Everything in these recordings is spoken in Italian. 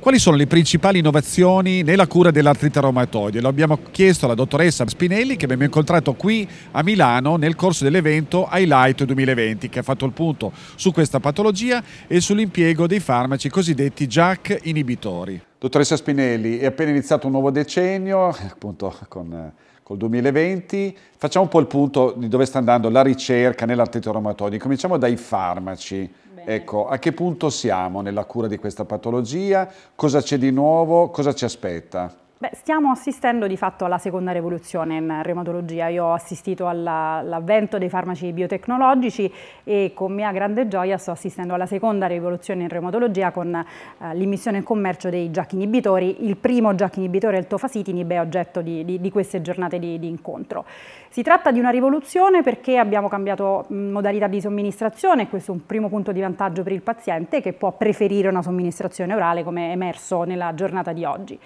Quali sono le principali innovazioni nella cura dell'artrite reumatoide? Lo abbiamo chiesto alla dottoressa Spinelli che abbiamo incontrato qui a Milano nel corso dell'evento Highlight 2020 che ha fatto il punto su questa patologia e sull'impiego dei farmaci cosiddetti JAK inibitori. Dottoressa Spinelli, è appena iniziato un nuovo decennio, appunto con eh, col 2020. Facciamo un po' il punto di dove sta andando la ricerca nell'artrite reumatoide. Cominciamo dai farmaci. Bene. Ecco, a che punto siamo nella cura di questa patologia? Cosa c'è di nuovo? Cosa ci aspetta? Beh, stiamo assistendo di fatto alla seconda rivoluzione in reumatologia. Io ho assistito all'avvento dei farmaci biotecnologici e con mia grande gioia sto assistendo alla seconda rivoluzione in reumatologia con eh, l'immissione in commercio dei giacchi inibitori. Il primo giacchi inibitore, il tofacitinib, è oggetto di, di, di queste giornate di, di, incontro. Si tratta di una rivoluzione perché abbiamo cambiato mm, modalità di somministrazione e questo è un primo punto di vantaggio per il paziente che può preferire una somministrazione orale come è emerso nella giornata di oggi.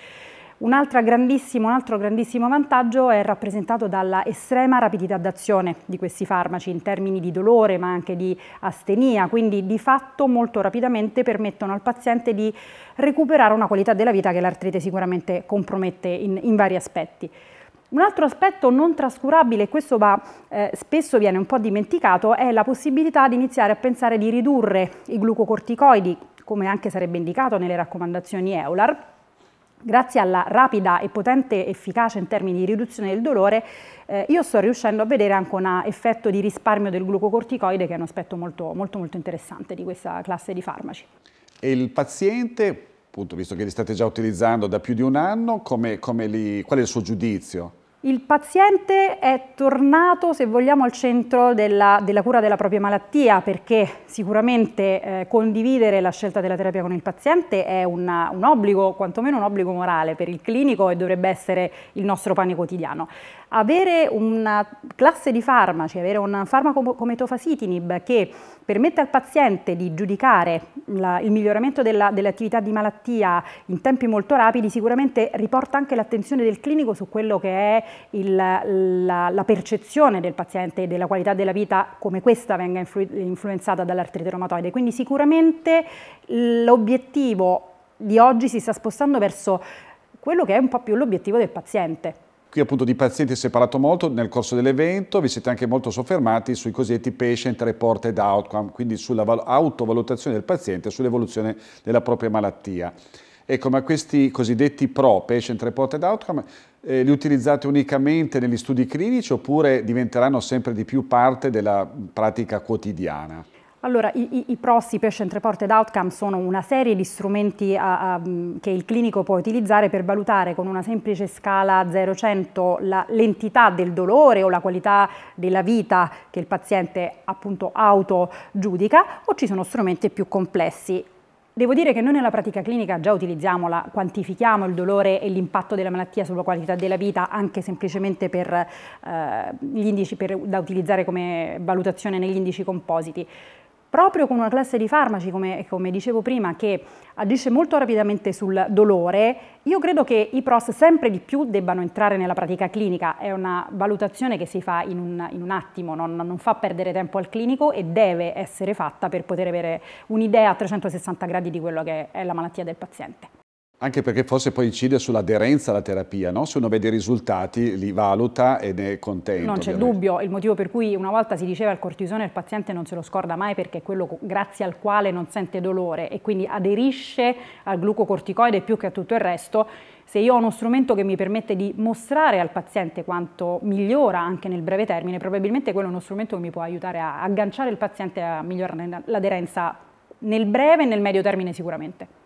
Un, grandissimo, un, altro grandissimo vantaggio è rappresentato dalla estrema rapidità d'azione di questi farmaci in termini di dolore ma anche di astenia, quindi di fatto molto rapidamente permettono al paziente di recuperare una qualità della vita che l'artrite sicuramente compromette in, in vari aspetti. Un altro aspetto non trascurabile, e questo va, eh, spesso viene un po' dimenticato, è la possibilità di iniziare a pensare di ridurre i glucocorticoidi, come anche sarebbe indicato nelle raccomandazioni EULAR, Grazie alla rapida e potente efficacia in termini di riduzione del dolore, eh, io sto riuscendo a vedere anche un effetto di risparmio del glucocorticoide che è un aspetto molto, molto, molto interessante di questa classe di farmaci. E il paziente, appunto, visto che li state già utilizzando da più di un anno, come, come li, qual è il suo giudizio? il paziente è tornato, se vogliamo, al centro della, della cura della propria malattia, perché sicuramente eh, condividere la scelta della terapia con il paziente è una, un obbligo, quantomeno un obbligo morale per il clinico e dovrebbe essere il nostro pane quotidiano. Avere una classe di farmaci, avere un farmaco come tofasitinib che permette al paziente di giudicare la, il miglioramento delle attività di malattia in tempi molto rapidi, sicuramente riporta anche l'attenzione del clinico su quello che è il, la, la, percezione del paziente e della qualità della vita come questa venga influ influenzata dall'artrite reumatoide. Quindi sicuramente l'obiettivo di oggi si sta spostando verso quello che è un po' più l'obiettivo del paziente. Qui appunto di pazienti si è parlato molto nel corso dell'evento, vi siete anche molto soffermati sui cosiddetti patient reported outcome, quindi sulla autovalutazione del paziente sull'evoluzione della propria malattia. Ecco, ma questi cosiddetti PRO, Patient Reported Outcome, eh, li utilizzate unicamente negli studi clinici oppure diventeranno sempre di più parte della pratica quotidiana? Allora, i, i, PROSI, Patient Reported Outcome, sono una serie di strumenti a, a, che il clinico può utilizzare per valutare con una semplice scala 0-100 l'entità del dolore o la qualità della vita che il paziente appunto autogiudica o ci sono strumenti più complessi. Devo dire che noi nella pratica clinica già utilizziamola, quantifichiamo il dolore e l'impatto della malattia sulla qualità della vita anche semplicemente per eh, gli indici per, da utilizzare come valutazione negli indici compositi proprio con una classe di farmaci, come, come dicevo prima, che agisce molto rapidamente sul dolore, io credo che i PROS sempre di più debbano entrare nella pratica clinica. È una valutazione che si fa in un, in un attimo, non, non, fa perdere tempo al clinico e deve essere fatta per poter avere un'idea a 360 gradi di quello che è la malattia del paziente. Anche perché forse poi incide sull'aderenza alla terapia, no? se uno vede i risultati li valuta e ne è contento. Non c'è dubbio, il motivo per cui una volta si diceva il cortisone il paziente non se lo scorda mai perché è quello grazie al quale non sente dolore e quindi aderisce al glucocorticoide più che a tutto il resto. Se io ho uno strumento che mi permette di mostrare al paziente quanto migliora anche nel breve termine, probabilmente quello è uno strumento che mi può aiutare a agganciare il paziente a migliorare l'aderenza nel breve e nel medio termine sicuramente.